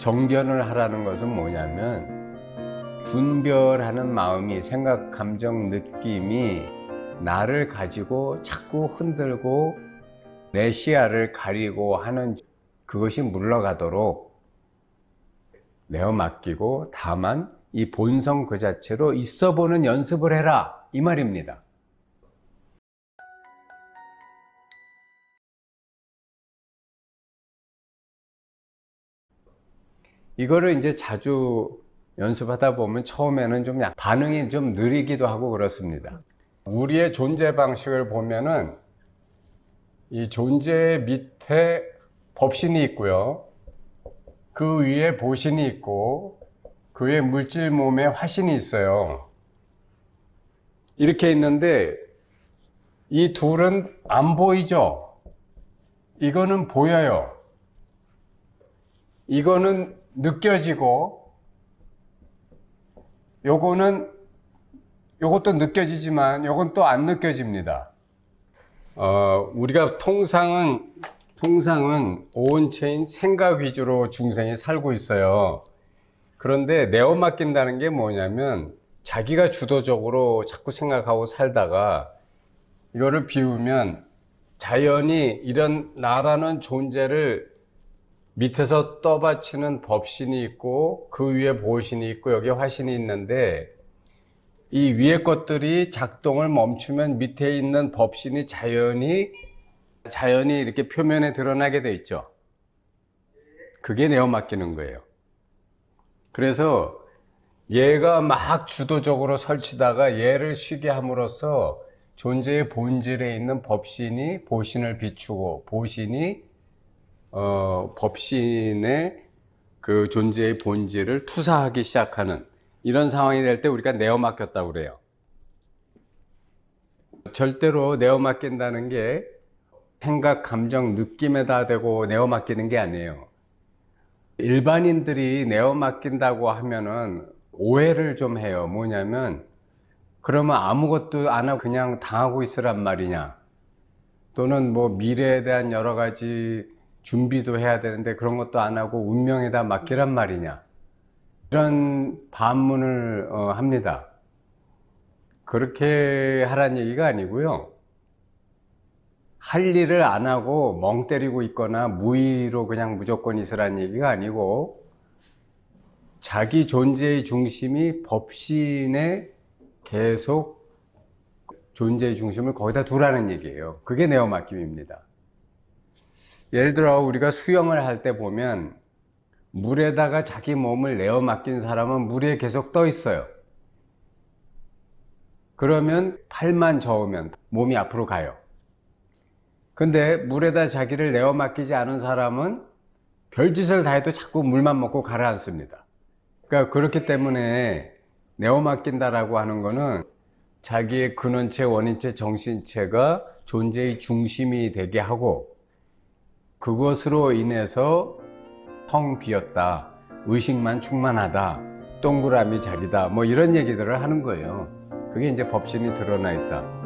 정견을 하라는 것은 뭐냐면 분별하는 마음이 생각, 감정, 느낌이 나를 가지고 자꾸 흔들고 내 시야를 가리고 하는 그것이 물러가도록 내어 맡기고 다만 이 본성 그 자체로 있어 보는 연습을 해라 이 말입니다. 이거를 이제 자주 연습하다 보면 처음에는 좀 반응이 좀 느리기도 하고 그렇습니다. 우리의 존재 방식을 보면은 이 존재 밑에 법신이 있고요. 그 위에 보신이 있고 그 위에 물질 몸에 화신이 있어요. 이렇게 있는데 이 둘은 안 보이죠? 이거는 보여요. 이거는 느껴지고 요거는 요것도 느껴지지만 요건 또 안 느껴집니다. 어, 우리가 통상은 통상은 온체인 생각 위주로 중생이 살고 있어요. 그런데 내어 맡긴다는 게 뭐냐면 자기가 주도적으로 자꾸 생각하고 살다가 이거를 비우면 자연이 이런 나라는 존재를 밑에서 떠받치는 법신이 있고 그 위에 보신이 있고 여기 화신이 있는데 이 위에 것들이 작동을 멈추면 밑에 있는 법신이 자연히 자연히 이렇게 표면에 드러나게 돼 있죠. 그게 내어 맡기는 거예요. 그래서 얘가 막 주도적으로 설치다가 얘를 쉬게 함으로써 존재의 본질에 있는 법신이 보신을 비추고 보신이 어, 법신의 그 존재의 본질을 투사하기 시작하는 이런 상황이 될 때 우리가 내어맡겼다고 그래요. 절대로 내어맡긴다는 게 생각, 감정, 느낌에다 대고 내어맡기는 게 아니에요. 일반인들이 내어맡긴다고 하면은 오해를 좀 해요. 뭐냐면 그러면 아무것도 안 하고 그냥 당하고 있으란 말이냐. 또는 뭐 미래에 대한 여러 가지 준비도 해야 되는데 그런 것도 안 하고 운명에다 맡기란 말이냐. 이런 반문을 어, 합니다. 그렇게 하란 얘기가 아니고요. 할 일을 안 하고 멍 때리고 있거나 무의로 그냥 무조건 있으란 얘기가 아니고 자기 존재의 중심이 법신에 계속 존재의 중심을 거기다 두라는 얘기예요. 그게 네오마킴입니다. 예를 들어 우리가 수영을 할 때 보면 물에다가 자기 몸을 내어 맡긴 사람은 물에 계속 떠 있어요. 그러면 팔만 저으면 몸이 앞으로 가요. 근데 물에다 자기를 내어 맡기지 않은 사람은 별짓을 다 해도 자꾸 물만 먹고 가라앉습니다. 그러니까 그렇기 때문에 내어 맡긴다라고 하는 거는 자기의 근원체, 원인체, 정신체가 존재의 중심이 되게 하고 그것으로 인해서 텅 비었다. 의식만 충만하다. 동그라미 자리다. 뭐 이런 얘기들을 하는 거예요. 그게 이제 법신이 드러나 있다.